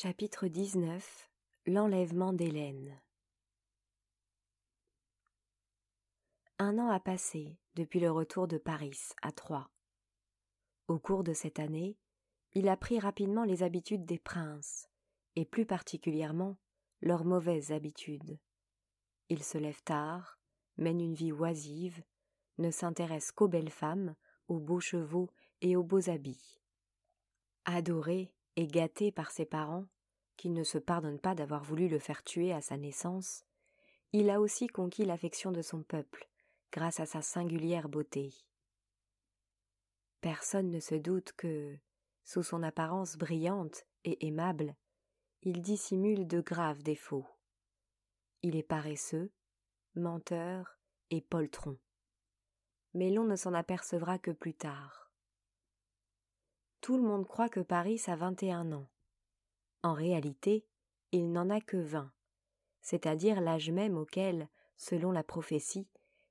Chapitre 19 L'enlèvement d'Hélène Un an a passé depuis le retour de Paris à Troyes. Au cours de cette année, il a pris rapidement les habitudes des princes, et plus particulièrement leurs mauvaises habitudes. Il se lève tard, mène une vie oisive, ne s'intéresse qu'aux belles femmes, aux beaux chevaux et aux beaux habits. Adoré et gâté par ses parents, qu'il ne se pardonne pas d'avoir voulu le faire tuer à sa naissance, il a aussi conquis l'affection de son peuple, grâce à sa singulière beauté. Personne ne se doute que, sous son apparence brillante et aimable, il dissimule de graves défauts. Il est paresseux, menteur et poltron. Mais l'on ne s'en apercevra que plus tard. Tout le monde croit que Paris a vingt et un ans, en réalité, il n'en a que vingt, c'est-à-dire l'âge même auquel, selon la prophétie,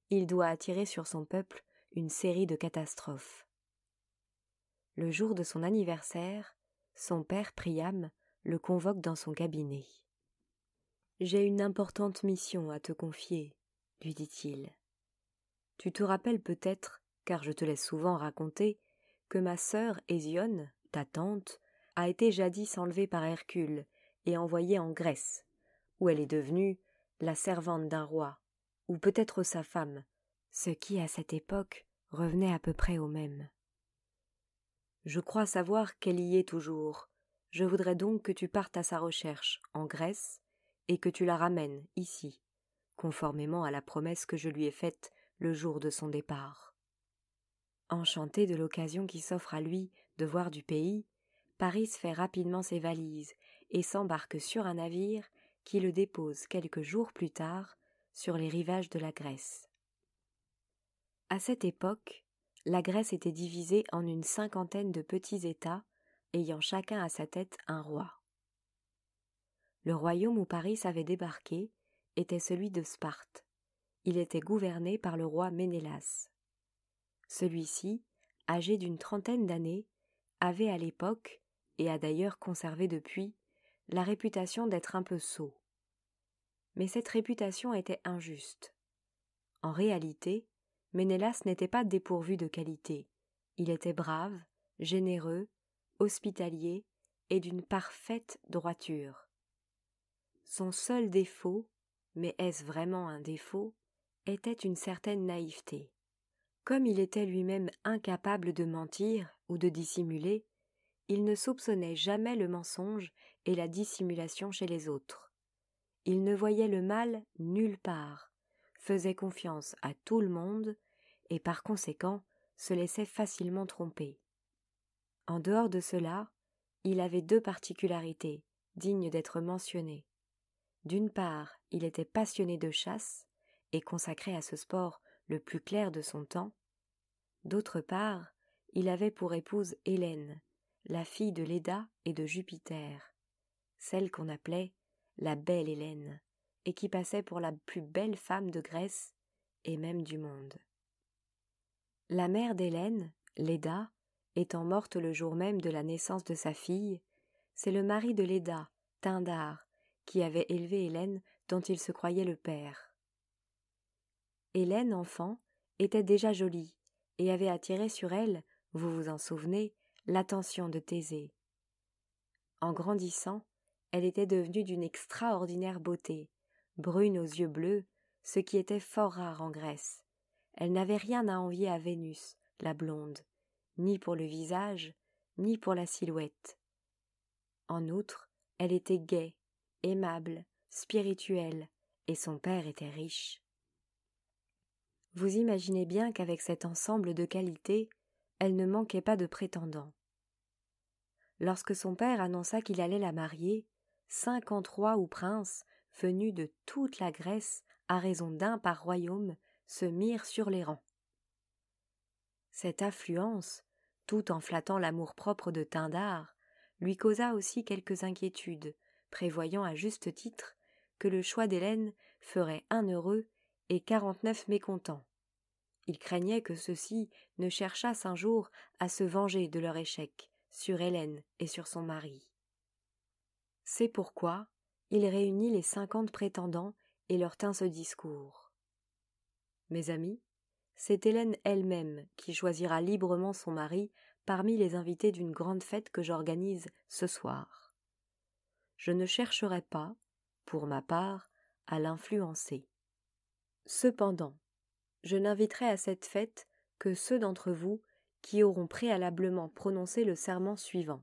il doit attirer sur son peuple une série de catastrophes. Le jour de son anniversaire, son père Priam le convoque dans son cabinet. J'ai une importante mission à te confier, lui dit-il. Tu te rappelles peut-être, car je te laisse souvent raconter, que ma sœur Hésione, ta tante, a été jadis enlevée par Hercule et envoyée en Grèce, où elle est devenue la servante d'un roi, ou peut-être sa femme, ce qui à cette époque revenait à peu près au même. Je crois savoir qu'elle y est toujours. Je voudrais donc que tu partes à sa recherche, en Grèce, et que tu la ramènes, ici, conformément à la promesse que je lui ai faite le jour de son départ. Enchanté de l'occasion qui s'offre à lui de voir du pays, Paris fait rapidement ses valises et s'embarque sur un navire qui le dépose quelques jours plus tard sur les rivages de la Grèce. À cette époque, la Grèce était divisée en une cinquantaine de petits États, ayant chacun à sa tête un roi. Le royaume où Paris avait débarqué était celui de Sparte. Il était gouverné par le roi Ménélas. Celui-ci, âgé d'une trentaine d'années, avait à l'époque et a d'ailleurs conservé depuis la réputation d'être un peu sot. Mais cette réputation était injuste. En réalité, Ménélas n'était pas dépourvu de qualité. Il était brave, généreux, hospitalier et d'une parfaite droiture. Son seul défaut, mais est-ce vraiment un défaut, était une certaine naïveté. Comme il était lui-même incapable de mentir ou de dissimuler, il ne soupçonnait jamais le mensonge et la dissimulation chez les autres. Il ne voyait le mal nulle part, faisait confiance à tout le monde, et par conséquent se laissait facilement tromper. En dehors de cela, il avait deux particularités dignes d'être mentionnées. D'une part, il était passionné de chasse et consacré à ce sport le plus clair de son temps. D'autre part, il avait pour épouse Hélène, la fille de Léda et de Jupiter, celle qu'on appelait la belle Hélène, et qui passait pour la plus belle femme de Grèce et même du monde. La mère d'Hélène, Léda, étant morte le jour même de la naissance de sa fille, c'est le mari de Léda, Tindar, qui avait élevé Hélène dont il se croyait le père. Hélène, enfant, était déjà jolie, et avait attiré sur elle, vous vous en souvenez, l'attention de Thésée. En grandissant, elle était devenue d'une extraordinaire beauté, brune aux yeux bleus, ce qui était fort rare en Grèce. Elle n'avait rien à envier à Vénus, la blonde, ni pour le visage, ni pour la silhouette. En outre, elle était gaie, aimable, spirituelle, et son père était riche. Vous imaginez bien qu'avec cet ensemble de qualités, elle ne manquait pas de prétendants. Lorsque son père annonça qu'il allait la marier, cinquante rois ou princes, venus de toute la Grèce, à raison d'un par royaume, se mirent sur les rangs. Cette affluence, tout en flattant l'amour-propre de Tindar, lui causa aussi quelques inquiétudes, prévoyant à juste titre que le choix d'Hélène ferait un heureux et quarante-neuf mécontents. Il craignait que ceux-ci ne cherchassent un jour à se venger de leur échec, sur Hélène et sur son mari. C'est pourquoi il réunit les cinquante prétendants et leur tint ce discours. Mes amis, c'est Hélène elle-même qui choisira librement son mari parmi les invités d'une grande fête que j'organise ce soir. Je ne chercherai pas, pour ma part, à l'influencer. Cependant, je n'inviterai à cette fête que ceux d'entre vous qui auront préalablement prononcé le serment suivant.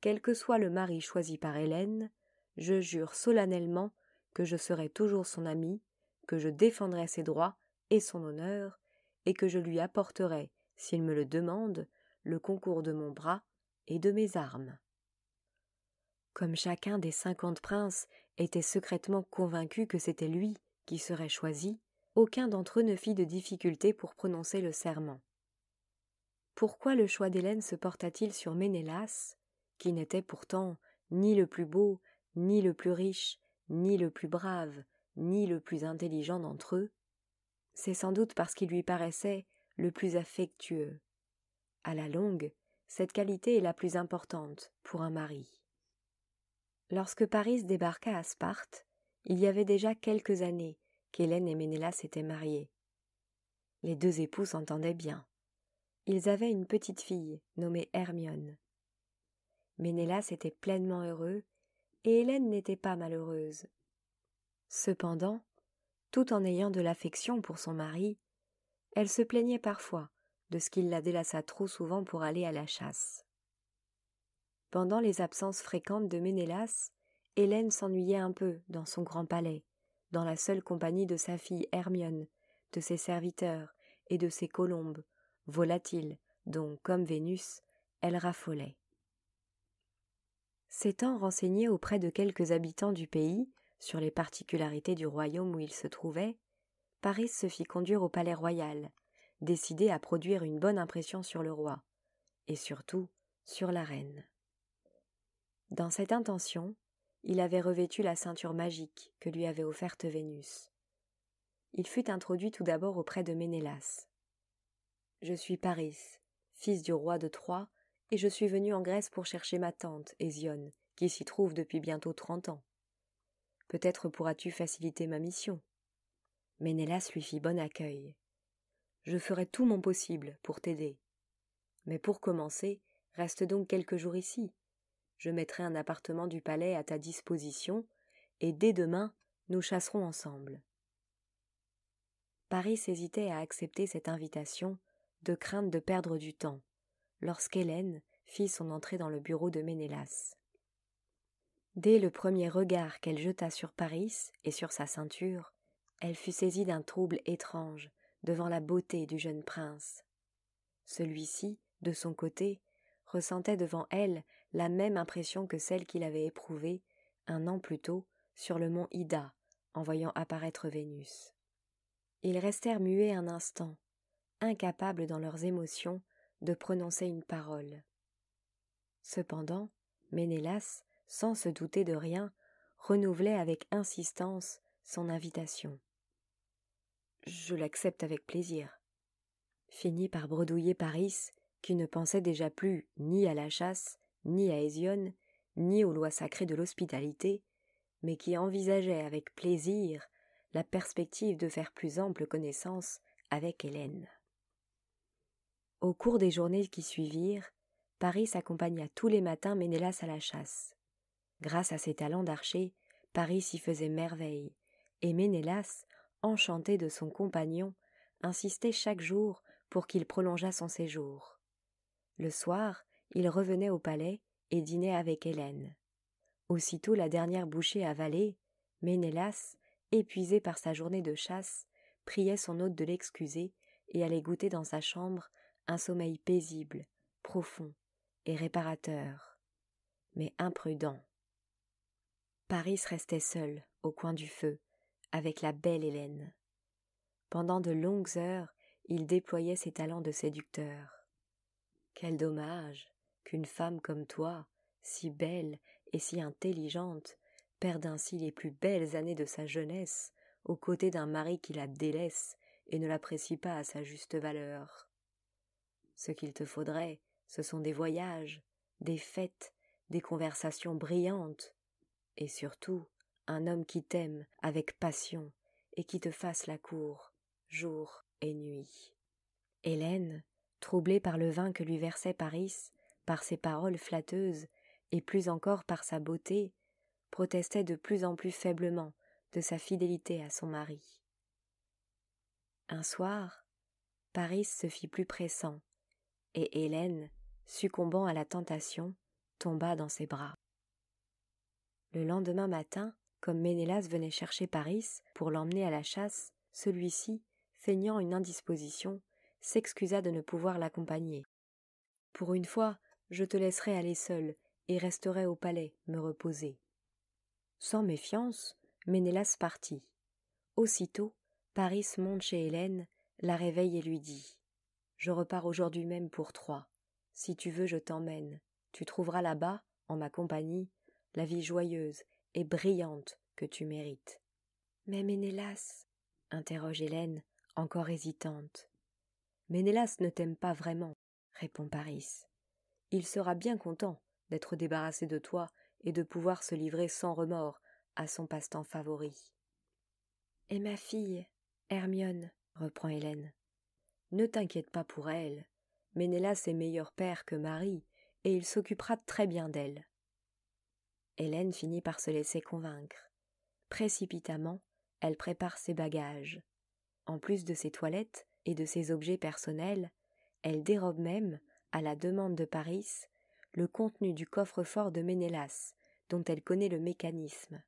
Quel que soit le mari choisi par Hélène, je jure solennellement que je serai toujours son ami, que je défendrai ses droits et son honneur, et que je lui apporterai, s'il me le demande, le concours de mon bras et de mes armes. Comme chacun des cinquante princes était secrètement convaincu que c'était lui qui serait choisi, aucun d'entre eux ne fit de difficulté pour prononcer le serment pourquoi le choix d'Hélène se porta-t-il sur Ménélas, qui n'était pourtant ni le plus beau, ni le plus riche, ni le plus brave, ni le plus intelligent d'entre eux C'est sans doute parce qu'il lui paraissait le plus affectueux. À la longue, cette qualité est la plus importante pour un mari. Lorsque Paris débarqua à Sparte, il y avait déjà quelques années qu'Hélène et Ménélas étaient mariés. Les deux époux s'entendaient bien ils avaient une petite fille nommée Hermione. Ménélas était pleinement heureux, et Hélène n'était pas malheureuse. Cependant, tout en ayant de l'affection pour son mari, elle se plaignait parfois de ce qu'il la délassa trop souvent pour aller à la chasse. Pendant les absences fréquentes de Ménélas, Hélène s'ennuyait un peu dans son grand palais, dans la seule compagnie de sa fille Hermione, de ses serviteurs et de ses colombes, volatile, dont, comme Vénus, elle raffolait. S'étant renseigné auprès de quelques habitants du pays sur les particularités du royaume où il se trouvait, Paris se fit conduire au palais royal, décidé à produire une bonne impression sur le roi, et surtout sur la reine. Dans cette intention, il avait revêtu la ceinture magique que lui avait offerte Vénus. Il fut introduit tout d'abord auprès de Ménélas. Je suis Paris, fils du roi de Troie, et je suis venu en Grèce pour chercher ma tante, Hésione, qui s'y trouve depuis bientôt trente ans. Peut-être pourras-tu faciliter ma mission. Ménélas lui fit bon accueil. Je ferai tout mon possible pour t'aider. Mais pour commencer, reste donc quelques jours ici. Je mettrai un appartement du palais à ta disposition, et dès demain, nous chasserons ensemble. Paris hésitait à accepter cette invitation, de crainte de perdre du temps, lorsqu'Hélène fit son entrée dans le bureau de Ménélas. Dès le premier regard qu'elle jeta sur Paris et sur sa ceinture, elle fut saisie d'un trouble étrange devant la beauté du jeune prince. Celui-ci, de son côté, ressentait devant elle la même impression que celle qu'il avait éprouvée, un an plus tôt, sur le mont Ida, en voyant apparaître Vénus. Ils restèrent muets un instant, incapables dans leurs émotions de prononcer une parole. Cependant, Ménélas, sans se douter de rien, renouvelait avec insistance son invitation. Je l'accepte avec plaisir. Finit par bredouiller Paris, qui ne pensait déjà plus ni à la chasse, ni à Hésione, ni aux lois sacrées de l'hospitalité, mais qui envisageait avec plaisir la perspective de faire plus ample connaissance avec Hélène. Au cours des journées qui suivirent, Paris accompagna tous les matins Ménélas à la chasse. Grâce à ses talents d'archer, Paris s'y faisait merveille, et Ménélas, enchanté de son compagnon, insistait chaque jour pour qu'il prolongeât son séjour. Le soir, il revenait au palais et dînait avec Hélène. Aussitôt la dernière bouchée avalée, Ménélas, épuisé par sa journée de chasse, priait son hôte de l'excuser et allait goûter dans sa chambre un sommeil paisible, profond et réparateur, mais imprudent. Paris restait seul, au coin du feu, avec la belle Hélène. Pendant de longues heures, il déployait ses talents de séducteur. Quel dommage qu'une femme comme toi, si belle et si intelligente, perde ainsi les plus belles années de sa jeunesse aux côtés d'un mari qui la délaisse et ne l'apprécie pas à sa juste valeur. Ce qu'il te faudrait, ce sont des voyages, des fêtes, des conversations brillantes, et surtout un homme qui t'aime avec passion et qui te fasse la cour, jour et nuit. Hélène, troublée par le vin que lui versait Paris, par ses paroles flatteuses, et plus encore par sa beauté, protestait de plus en plus faiblement de sa fidélité à son mari. Un soir, Paris se fit plus pressant et Hélène, succombant à la tentation, tomba dans ses bras. Le lendemain matin, comme Ménélas venait chercher Paris pour l'emmener à la chasse, celui-ci, feignant une indisposition, s'excusa de ne pouvoir l'accompagner. Pour une fois, je te laisserai aller seul et resterai au palais me reposer. Sans méfiance, Ménélas partit. Aussitôt, Paris monte chez Hélène, la réveille et lui dit je repars aujourd'hui même pour Troyes. Si tu veux, je t'emmène. Tu trouveras là-bas, en ma compagnie, la vie joyeuse et brillante que tu mérites. Mais Ménélas, interroge Hélène, encore hésitante. Ménélas ne t'aime pas vraiment, répond Paris. Il sera bien content d'être débarrassé de toi et de pouvoir se livrer sans remords à son passe-temps favori. Et ma fille, Hermione, reprend Hélène. Ne t'inquiète pas pour elle. Ménélas est meilleur père que Marie, et il s'occupera très bien d'elle. Hélène finit par se laisser convaincre. Précipitamment, elle prépare ses bagages. En plus de ses toilettes et de ses objets personnels, elle dérobe même, à la demande de Paris, le contenu du coffre-fort de Ménélas, dont elle connaît le mécanisme.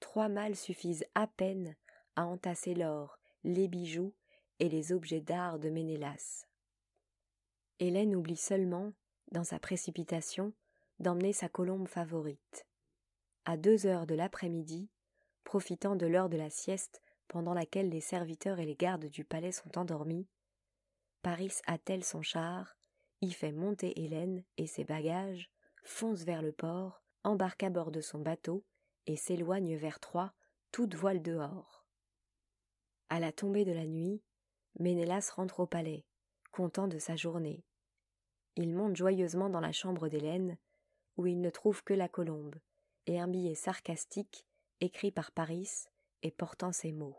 Trois mâles suffisent à peine à entasser l'or, les bijoux et les objets d'art de Ménélas. Hélène oublie seulement, dans sa précipitation, d'emmener sa colombe favorite. À deux heures de l'après-midi, profitant de l'heure de la sieste pendant laquelle les serviteurs et les gardes du palais sont endormis, Paris attelle son char, y fait monter Hélène et ses bagages, fonce vers le port, embarque à bord de son bateau et s'éloigne vers Troyes, toute voile dehors. À la tombée de la nuit, Ménélas rentre au palais, content de sa journée. Il monte joyeusement dans la chambre d'Hélène, où il ne trouve que la colombe, et un billet sarcastique, écrit par Paris et portant ces mots.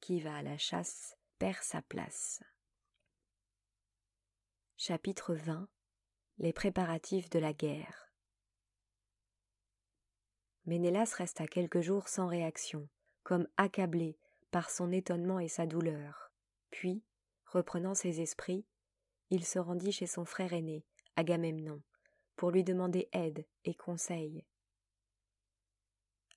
Qui va à la chasse perd sa place. Chapitre 20 Les préparatifs de la guerre. Ménélas resta quelques jours sans réaction, comme accablé par son étonnement et sa douleur. Puis, reprenant ses esprits, il se rendit chez son frère aîné, Agamemnon, pour lui demander aide et conseil.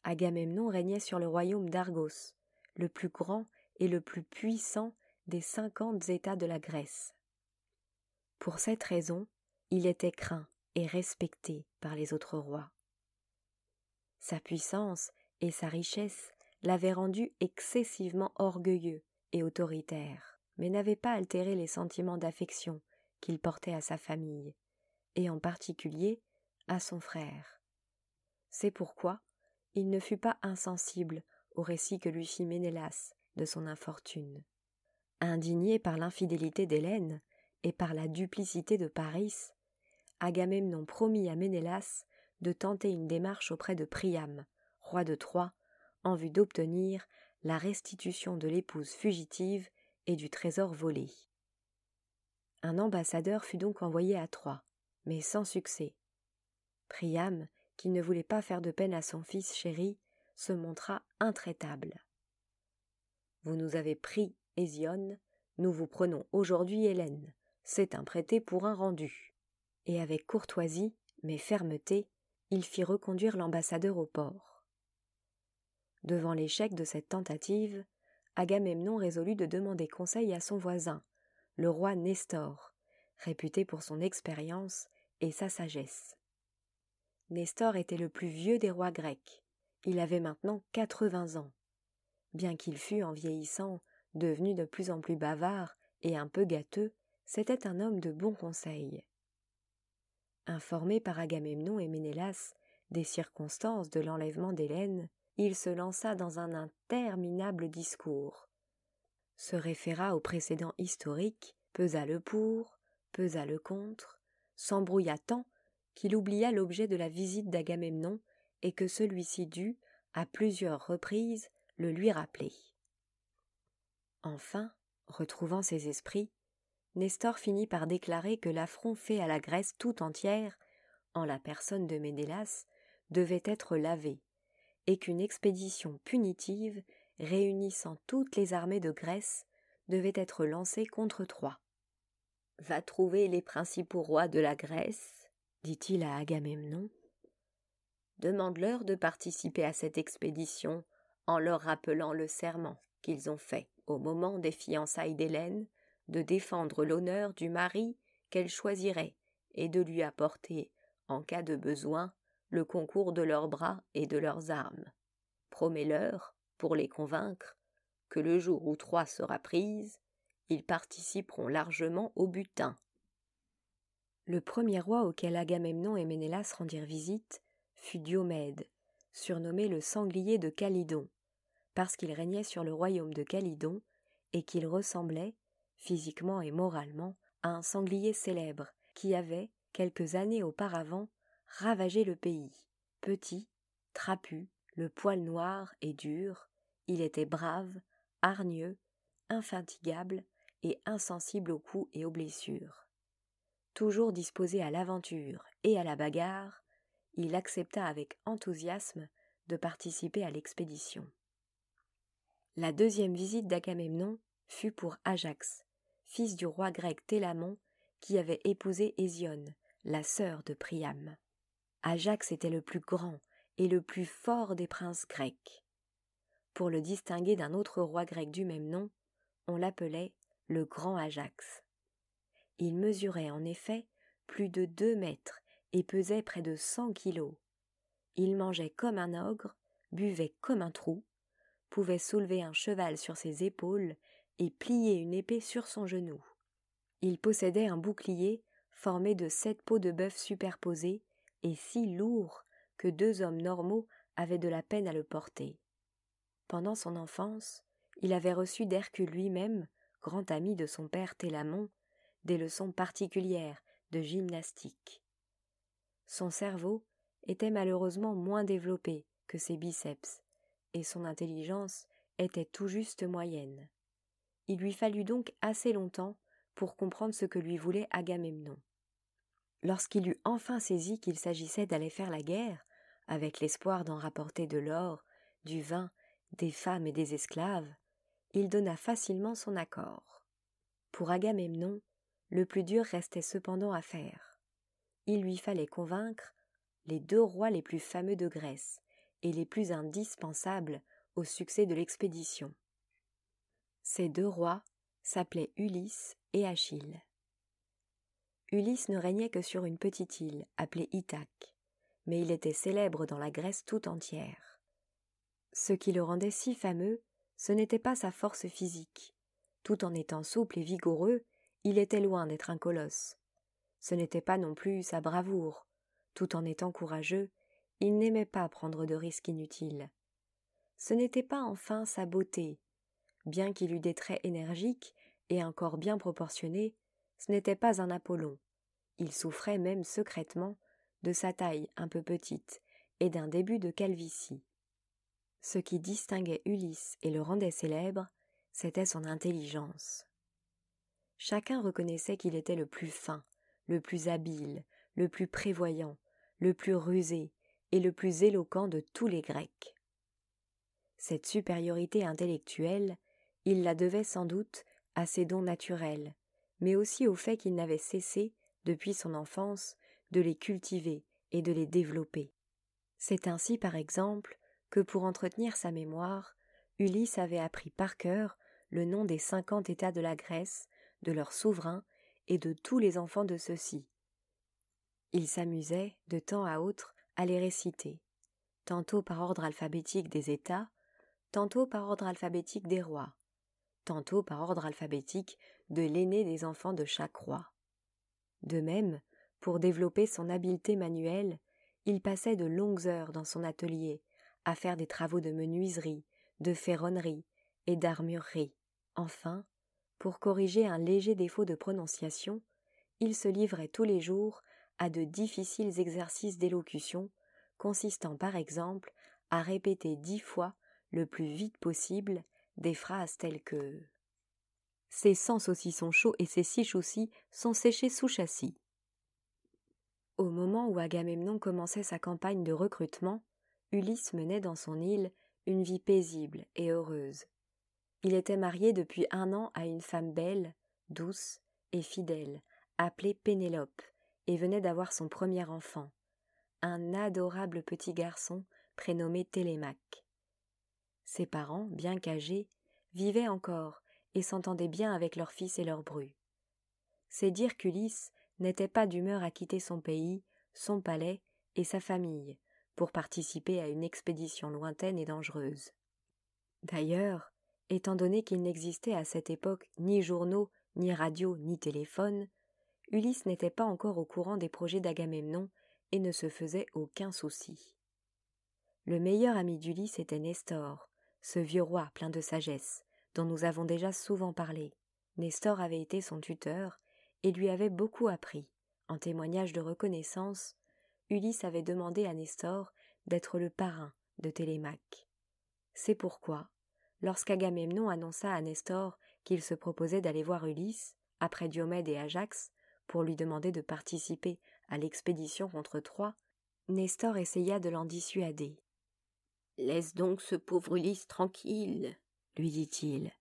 Agamemnon régnait sur le royaume d'Argos, le plus grand et le plus puissant des cinquante États de la Grèce. Pour cette raison, il était craint et respecté par les autres rois. Sa puissance et sa richesse l'avaient rendu excessivement orgueilleux et autoritaire, mais n'avait pas altéré les sentiments d'affection qu'il portait à sa famille, et en particulier à son frère. C'est pourquoi il ne fut pas insensible au récit que lui fit Ménélas de son infortune. Indigné par l'infidélité d'Hélène et par la duplicité de Paris, Agamemnon promit à Ménélas de tenter une démarche auprès de Priam, roi de Troie, en vue d'obtenir la restitution de l'épouse fugitive et du trésor volé. Un ambassadeur fut donc envoyé à Troyes, mais sans succès. Priam, qui ne voulait pas faire de peine à son fils chéri, se montra intraitable. Vous nous avez pris Hésione, nous vous prenons aujourd'hui Hélène. C'est un prêté pour un rendu. Et avec courtoisie, mais fermeté, il fit reconduire l'ambassadeur au port. Devant l'échec de cette tentative, Agamemnon résolut de demander conseil à son voisin, le roi Nestor, réputé pour son expérience et sa sagesse. Nestor était le plus vieux des rois grecs. Il avait maintenant quatre-vingts ans. Bien qu'il fût, en vieillissant, devenu de plus en plus bavard et un peu gâteux, c'était un homme de bon conseil. Informé par Agamemnon et Ménélas des circonstances de l'enlèvement d'Hélène, il se lança dans un interminable discours. Se référa au précédent historique, pesa le pour, pesa le contre, s'embrouilla tant qu'il oublia l'objet de la visite d'Agamemnon et que celui-ci dut, à plusieurs reprises, le lui rappeler. Enfin, retrouvant ses esprits, Nestor finit par déclarer que l'affront fait à la Grèce tout entière, en la personne de Médélas, devait être lavé, et qu'une expédition punitive réunissant toutes les armées de Grèce devait être lancée contre Troie. Va trouver les principaux rois de la Grèce, dit-il à Agamemnon. Demande-leur de participer à cette expédition en leur rappelant le serment qu'ils ont fait au moment des fiançailles d'Hélène de défendre l'honneur du mari qu'elle choisirait et de lui apporter, en cas de besoin, le concours de leurs bras et de leurs armes. Promets-leur, pour les convaincre, que le jour où Troie sera prise, ils participeront largement au butin. Le premier roi auquel Agamemnon et Ménélas rendirent visite fut Diomède, surnommé le sanglier de Calydon, parce qu'il régnait sur le royaume de Calydon et qu'il ressemblait, physiquement et moralement, à un sanglier célèbre qui avait, quelques années auparavant, ravageait le pays. Petit, trapu, le poil noir et dur, il était brave, hargneux, infatigable et insensible aux coups et aux blessures. Toujours disposé à l'aventure et à la bagarre, il accepta avec enthousiasme de participer à l'expédition. La deuxième visite d'Agamemnon fut pour Ajax, fils du roi grec Télamon, qui avait épousé Hésione, la sœur de Priam. Ajax était le plus grand et le plus fort des princes grecs. Pour le distinguer d'un autre roi grec du même nom, on l'appelait le grand Ajax. Il mesurait en effet plus de deux mètres et pesait près de cent kilos. Il mangeait comme un ogre, buvait comme un trou, pouvait soulever un cheval sur ses épaules et plier une épée sur son genou. Il possédait un bouclier formé de sept peaux de bœuf superposées et si lourd que deux hommes normaux avaient de la peine à le porter. Pendant son enfance, il avait reçu d'Hercule lui-même, grand ami de son père Télamon, des leçons particulières de gymnastique. Son cerveau était malheureusement moins développé que ses biceps, et son intelligence était tout juste moyenne. Il lui fallut donc assez longtemps pour comprendre ce que lui voulait Agamemnon. Lorsqu'il eut enfin saisi qu'il s'agissait d'aller faire la guerre, avec l'espoir d'en rapporter de l'or, du vin, des femmes et des esclaves, il donna facilement son accord. Pour Agamemnon, le plus dur restait cependant à faire. Il lui fallait convaincre les deux rois les plus fameux de Grèce et les plus indispensables au succès de l'expédition. Ces deux rois s'appelaient Ulysse et Achille. Ulysse ne régnait que sur une petite île, appelée Ithaque, mais il était célèbre dans la Grèce tout entière. Ce qui le rendait si fameux, ce n'était pas sa force physique. Tout en étant souple et vigoureux, il était loin d'être un colosse. Ce n'était pas non plus sa bravoure. Tout en étant courageux, il n'aimait pas prendre de risques inutiles. Ce n'était pas enfin sa beauté. Bien qu'il eût des traits énergiques et un corps bien proportionné, ce n'était pas un Apollon. Il souffrait même secrètement de sa taille un peu petite et d'un début de calvitie. Ce qui distinguait Ulysse et le rendait célèbre, c'était son intelligence. Chacun reconnaissait qu'il était le plus fin, le plus habile, le plus prévoyant, le plus rusé et le plus éloquent de tous les Grecs. Cette supériorité intellectuelle, il la devait sans doute à ses dons naturels, mais aussi au fait qu'il n'avait cessé, depuis son enfance, de les cultiver et de les développer. C'est ainsi, par exemple, que pour entretenir sa mémoire, Ulysse avait appris par cœur le nom des cinquante États de la Grèce, de leurs souverains et de tous les enfants de ceux-ci. Il s'amusait, de temps à autre, à les réciter, tantôt par ordre alphabétique des États, tantôt par ordre alphabétique des rois, tantôt par ordre alphabétique de l'aîné des enfants de chaque roi. De même, pour développer son habileté manuelle, il passait de longues heures dans son atelier à faire des travaux de menuiserie, de ferronnerie et d'armurerie. Enfin, pour corriger un léger défaut de prononciation, il se livrait tous les jours à de difficiles exercices d'élocution, consistant par exemple à répéter dix fois le plus vite possible des phrases telles que ses aussi sont chauds et ses six aussi sont séchés sous châssis. Au moment où Agamemnon commençait sa campagne de recrutement, Ulysse menait dans son île une vie paisible et heureuse. Il était marié depuis un an à une femme belle, douce et fidèle, appelée Pénélope, et venait d'avoir son premier enfant, un adorable petit garçon prénommé Télémaque. Ses parents, bien qu'âgés, vivaient encore et s'entendaient bien avec leur fils et leur bru. C'est dire qu'Ulysse n'était pas d'humeur à quitter son pays, son palais et sa famille pour participer à une expédition lointaine et dangereuse. D'ailleurs, étant donné qu'il n'existait à cette époque ni journaux, ni radio, ni téléphone, Ulysse n'était pas encore au courant des projets d'Agamemnon et ne se faisait aucun souci. Le meilleur ami d'Ulysse était Nestor, ce vieux roi plein de sagesse, dont nous avons déjà souvent parlé. Nestor avait été son tuteur et lui avait beaucoup appris. En témoignage de reconnaissance, Ulysse avait demandé à Nestor d'être le parrain de Télémaque. C'est pourquoi, lorsqu'Agamemnon annonça à Nestor qu'il se proposait d'aller voir Ulysse, après Diomède et Ajax, pour lui demander de participer à l'expédition contre Troie, Nestor essaya de l'en dissuader. Laisse donc ce pauvre Ulysse tranquille, lui dit-il.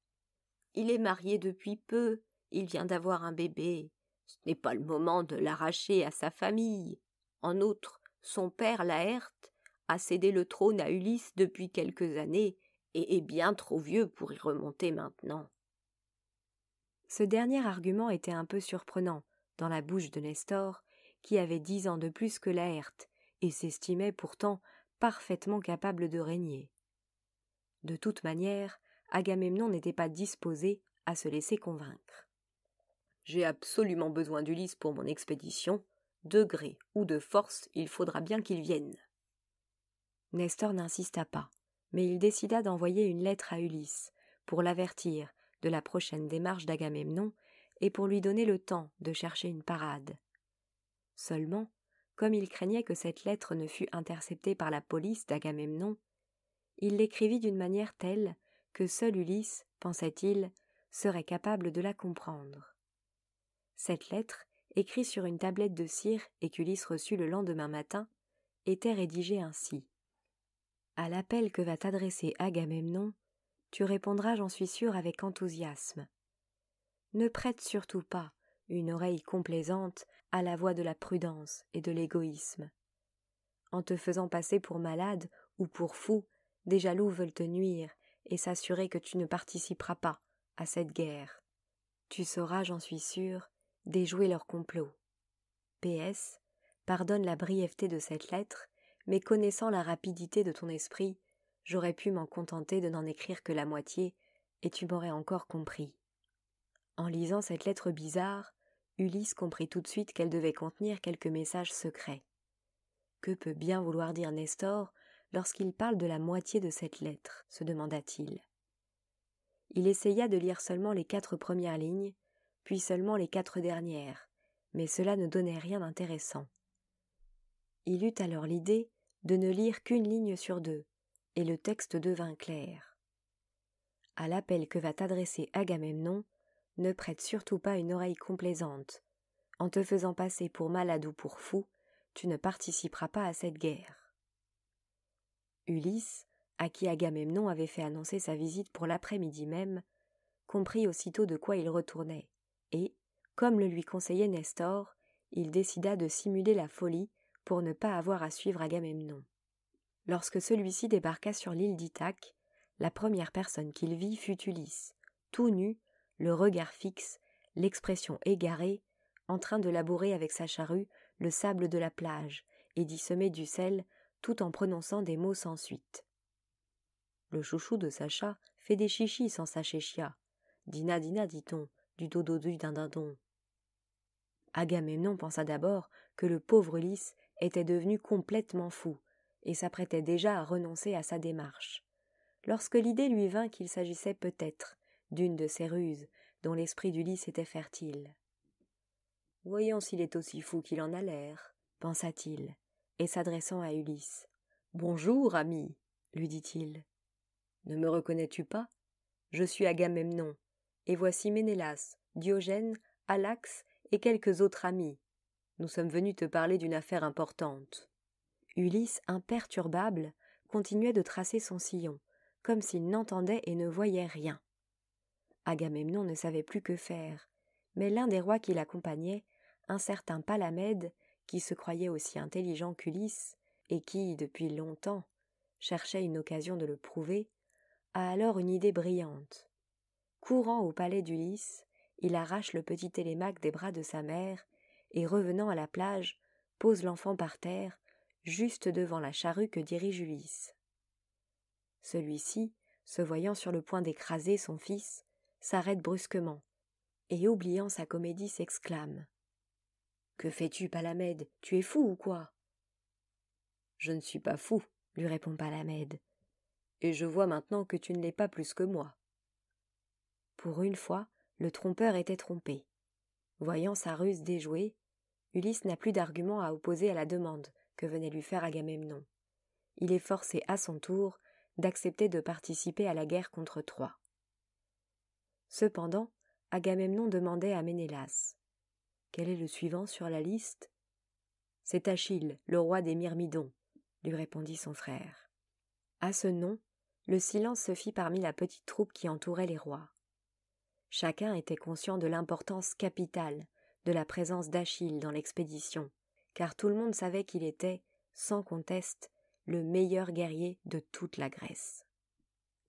Il est marié depuis peu, il vient d'avoir un bébé. Ce n'est pas le moment de l'arracher à sa famille. En outre, son père Laerte a cédé le trône à Ulysse depuis quelques années et est bien trop vieux pour y remonter maintenant. Ce dernier argument était un peu surprenant dans la bouche de Nestor, qui avait dix ans de plus que Laerte et s'estimait pourtant parfaitement capable de régner. De toute manière, Agamemnon n'était pas disposé à se laisser convaincre. J'ai absolument besoin d'Ulysse pour mon expédition. De gré ou de force, il faudra bien qu'il vienne. Nestor n'insista pas, mais il décida d'envoyer une lettre à Ulysse pour l'avertir de la prochaine démarche d'Agamemnon et pour lui donner le temps de chercher une parade. Seulement, comme il craignait que cette lettre ne fût interceptée par la police d'Agamemnon, il l'écrivit d'une manière telle que seul Ulysse, pensait-il, serait capable de la comprendre. Cette lettre, écrite sur une tablette de cire et qu'Ulysse reçut le lendemain matin, était rédigée ainsi. À l'appel que va t'adresser Agamemnon, tu répondras, j'en suis sûr, avec enthousiasme. Ne prête surtout pas une oreille complaisante à la voix de la prudence et de l'égoïsme. En te faisant passer pour malade ou pour fou, des jaloux veulent te nuire et s'assurer que tu ne participeras pas à cette guerre. Tu sauras, j'en suis sûre, déjouer leur complot. PS. Pardonne la brièveté de cette lettre, mais connaissant la rapidité de ton esprit, j'aurais pu m'en contenter de n'en écrire que la moitié, et tu m'aurais encore compris. En lisant cette lettre bizarre, Ulysse comprit tout de suite qu'elle devait contenir quelques messages secrets. Que peut bien vouloir dire Nestor lorsqu'il parle de la moitié de cette lettre se demanda-t-il. Il essaya de lire seulement les quatre premières lignes, puis seulement les quatre dernières, mais cela ne donnait rien d'intéressant. Il eut alors l'idée de ne lire qu'une ligne sur deux, et le texte devint clair. À l'appel que va t'adresser Agamemnon, ne prête surtout pas une oreille complaisante. En te faisant passer pour malade ou pour fou, tu ne participeras pas à cette guerre. Ulysse, à qui Agamemnon avait fait annoncer sa visite pour l'après-midi même, comprit aussitôt de quoi il retournait, et, comme le lui conseillait Nestor, il décida de simuler la folie pour ne pas avoir à suivre Agamemnon. Lorsque celui-ci débarqua sur l'île d'Ithaque, la première personne qu'il vit fut Ulysse, tout nu, le regard fixe, l'expression égarée, en train de labourer avec sa charrue le sable de la plage et d'y semer du sel tout en prononçant des mots sans suite. Le chouchou de Sacha fait des chichis sans sa chéchia. Dina, dina, dit-on, du dodo du dindon. Agamemnon pensa d'abord que le pauvre Lys était devenu complètement fou et s'apprêtait déjà à renoncer à sa démarche. Lorsque l'idée lui vint qu'il s'agissait peut-être d'une de ces ruses dont l'esprit du Lys était fertile. Voyons s'il est aussi fou qu'il en a l'air, pensa-t-il, et s'adressant à Ulysse. Bonjour, ami, lui dit-il. Ne me reconnais-tu pas Je suis Agamemnon, et voici Ménélas, Diogène, Alax et quelques autres amis. Nous sommes venus te parler d'une affaire importante. Ulysse, imperturbable, continuait de tracer son sillon, comme s'il n'entendait et ne voyait rien. Agamemnon ne savait plus que faire, mais l'un des rois qui l'accompagnait, un certain Palamède, qui se croyait aussi intelligent qu'Ulysse, et qui, depuis longtemps, cherchait une occasion de le prouver, a alors une idée brillante. Courant au palais d'Ulysse, il arrache le petit Télémaque des bras de sa mère, et revenant à la plage, pose l'enfant par terre, juste devant la charrue que dirige Ulysse. Celui-ci, se voyant sur le point d'écraser son fils, s'arrête brusquement, et oubliant sa comédie s'exclame que fais-tu, Palamède Tu es fou ou quoi Je ne suis pas fou, lui répond Palamède. Et je vois maintenant que tu ne l'es pas plus que moi. Pour une fois, le trompeur était trompé. Voyant sa ruse déjouée, Ulysse n'a plus d'argument à opposer à la demande que venait lui faire Agamemnon. Il est forcé à son tour d'accepter de participer à la guerre contre Troie. Cependant, Agamemnon demandait à Ménélas quel est le suivant sur la liste C'est Achille, le roi des Myrmidons, lui répondit son frère. À ce nom, le silence se fit parmi la petite troupe qui entourait les rois. Chacun était conscient de l'importance capitale de la présence d'Achille dans l'expédition, car tout le monde savait qu'il était, sans conteste, le meilleur guerrier de toute la Grèce.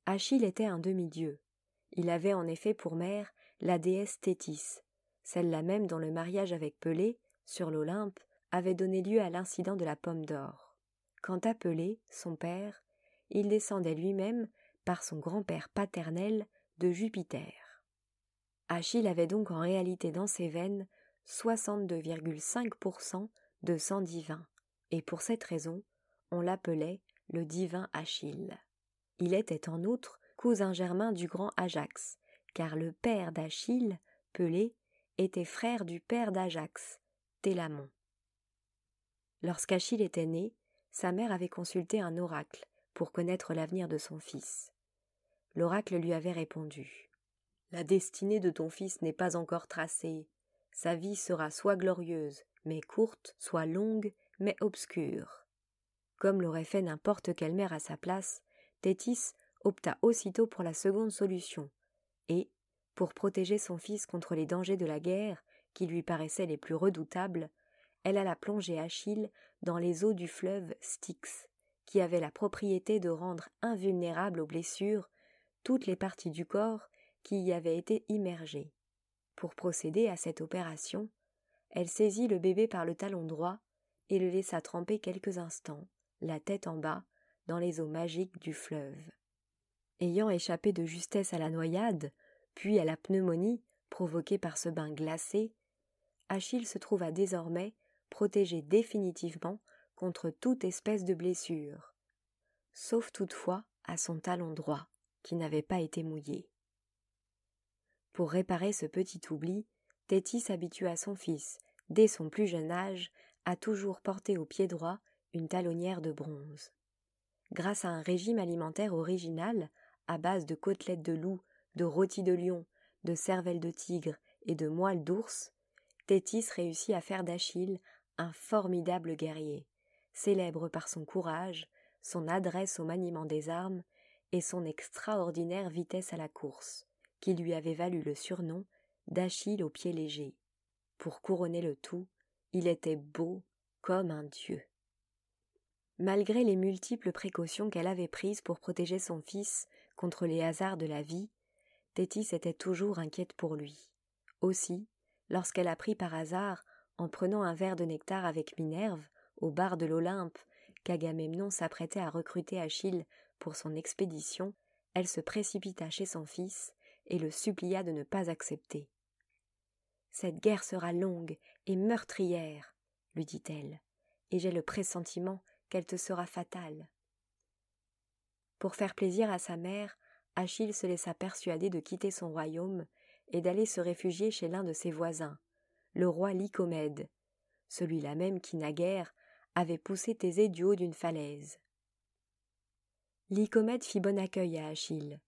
Achille était un demi-dieu. Il avait en effet pour mère la déesse Thétis, celle-là même dont le mariage avec Pelé, sur l'Olympe, avait donné lieu à l'incident de la pomme d'or. Quant à Pelé, son père, il descendait lui-même, par son grand-père paternel, de Jupiter. Achille avait donc en réalité dans ses veines 62,5% de sang divin, et pour cette raison, on l'appelait le divin Achille. Il était en outre cousin germain du grand Ajax, car le père d'Achille, Pelé, était frère du père d'Ajax, Télamon. Lorsqu'Achille était né, sa mère avait consulté un oracle pour connaître l'avenir de son fils. L'oracle lui avait répondu. La destinée de ton fils n'est pas encore tracée. Sa vie sera soit glorieuse, mais courte, soit longue, mais obscure. Comme l'aurait fait n'importe quelle mère à sa place, Tétis opta aussitôt pour la seconde solution, et, pour protéger son fils contre les dangers de la guerre, qui lui paraissaient les plus redoutables, elle alla plonger Achille dans les eaux du fleuve Styx, qui avait la propriété de rendre invulnérables aux blessures toutes les parties du corps qui y avaient été immergées. Pour procéder à cette opération, elle saisit le bébé par le talon droit et le laissa tremper quelques instants, la tête en bas, dans les eaux magiques du fleuve. Ayant échappé de justesse à la noyade, puis à la pneumonie provoquée par ce bain glacé, Achille se trouva désormais protégé définitivement contre toute espèce de blessure, sauf toutefois à son talon droit, qui n'avait pas été mouillé. Pour réparer ce petit oubli, Tétis habitua son fils, dès son plus jeune âge, à toujours porter au pied droit une talonnière de bronze. Grâce à un régime alimentaire original, à base de côtelettes de loup de rôti de lion, de cervelle de tigre et de moelle d'ours, Tétis réussit à faire d'Achille un formidable guerrier, célèbre par son courage, son adresse au maniement des armes et son extraordinaire vitesse à la course, qui lui avait valu le surnom d'Achille aux pieds légers. Pour couronner le tout, il était beau comme un dieu. Malgré les multiples précautions qu'elle avait prises pour protéger son fils contre les hasards de la vie, Tétis était toujours inquiète pour lui. Aussi, lorsqu'elle apprit par hasard, en prenant un verre de nectar avec Minerve, au bar de l'Olympe, qu'Agamemnon s'apprêtait à recruter Achille pour son expédition, elle se précipita chez son fils et le supplia de ne pas accepter. Cette guerre sera longue et meurtrière, lui dit-elle, et j'ai le pressentiment qu'elle te sera fatale. Pour faire plaisir à sa mère, Achille se laissa persuader de quitter son royaume et d'aller se réfugier chez l'un de ses voisins, le roi Lycomède, celui-là même qui naguère avait poussé Thésée du haut d'une falaise. Lycomède fit bon accueil à Achille.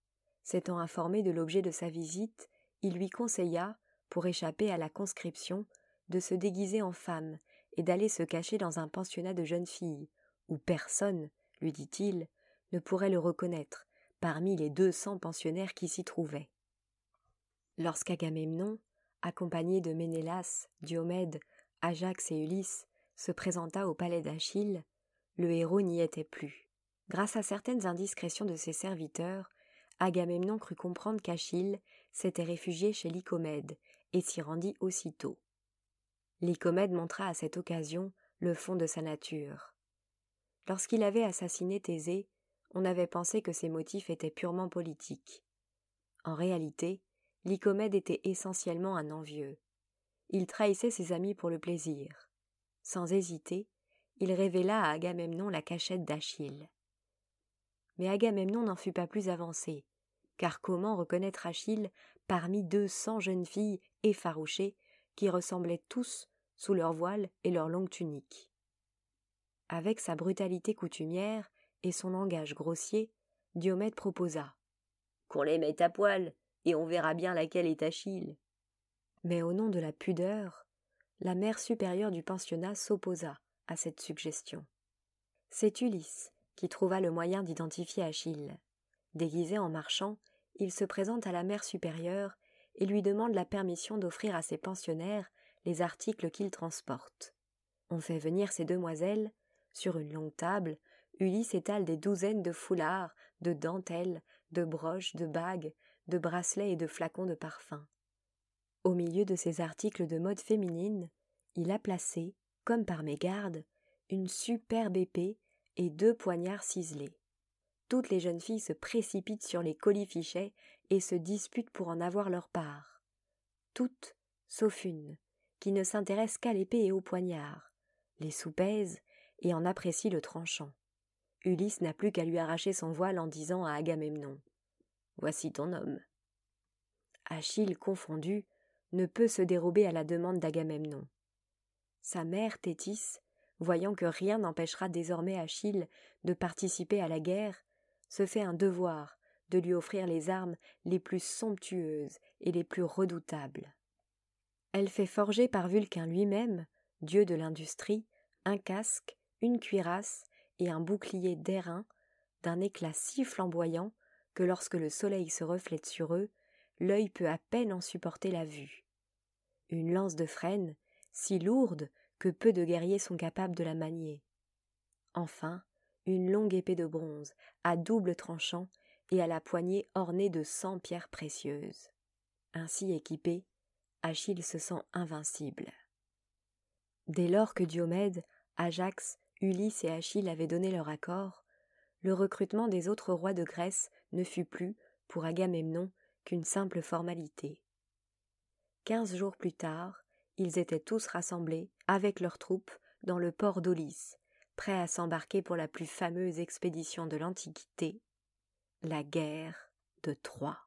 S'étant informé de l'objet de sa visite, il lui conseilla, pour échapper à la conscription, de se déguiser en femme et d'aller se cacher dans un pensionnat de jeunes filles, où personne, lui dit-il, ne pourrait le reconnaître, parmi les deux cents pensionnaires qui s'y trouvaient. Lorsqu'Agamemnon, accompagné de Ménélas, Diomède, Ajax et Ulysse, se présenta au palais d'Achille, le héros n'y était plus. Grâce à certaines indiscrétions de ses serviteurs, Agamemnon crut comprendre qu'Achille s'était réfugié chez Lycomède et s'y rendit aussitôt. Lycomède montra à cette occasion le fond de sa nature. Lorsqu'il avait assassiné Thésée, on avait pensé que ses motifs étaient purement politiques. En réalité, Lycomède était essentiellement un envieux. Il trahissait ses amis pour le plaisir. Sans hésiter, il révéla à Agamemnon la cachette d'Achille. Mais Agamemnon n'en fut pas plus avancé, car comment reconnaître Achille parmi deux cents jeunes filles effarouchées qui ressemblaient tous sous leurs voiles et leurs longues tuniques. Avec sa brutalité coutumière, et son langage grossier, Diomède proposa. Qu'on les mette à poil, et on verra bien laquelle est Achille. Mais au nom de la pudeur, la mère supérieure du pensionnat s'opposa à cette suggestion. C'est Ulysse qui trouva le moyen d'identifier Achille. Déguisé en marchand, il se présente à la mère supérieure et lui demande la permission d'offrir à ses pensionnaires les articles qu'il transporte. On fait venir ces demoiselles, sur une longue table, Ulysse étale des douzaines de foulards, de dentelles, de broches, de bagues, de bracelets et de flacons de parfum. Au milieu de ses articles de mode féminine, il a placé, comme par mégarde, une superbe épée et deux poignards ciselés. Toutes les jeunes filles se précipitent sur les colifichets et se disputent pour en avoir leur part. Toutes, sauf une, qui ne s'intéresse qu'à l'épée et au poignard, les soupèse et en apprécie le tranchant. Ulysse n'a plus qu'à lui arracher son voile en disant à Agamemnon Voici ton homme. Achille, confondu, ne peut se dérober à la demande d'Agamemnon. Sa mère, Thétis, voyant que rien n'empêchera désormais Achille de participer à la guerre, se fait un devoir de lui offrir les armes les plus somptueuses et les plus redoutables. Elle fait forger par Vulcain lui-même, dieu de l'industrie, un casque, une cuirasse et un bouclier d'airain d'un éclat si flamboyant que lorsque le soleil se reflète sur eux, l'œil peut à peine en supporter la vue. Une lance de frêne, si lourde que peu de guerriers sont capables de la manier. Enfin, une longue épée de bronze, à double tranchant et à la poignée ornée de cent pierres précieuses. Ainsi équipé, Achille se sent invincible. Dès lors que Diomède, Ajax Ulysse et Achille avaient donné leur accord, le recrutement des autres rois de Grèce ne fut plus, pour Agamemnon, qu'une simple formalité. Quinze jours plus tard, ils étaient tous rassemblés, avec leurs troupes, dans le port d'Olys, prêts à s'embarquer pour la plus fameuse expédition de l'Antiquité, la guerre de Troie.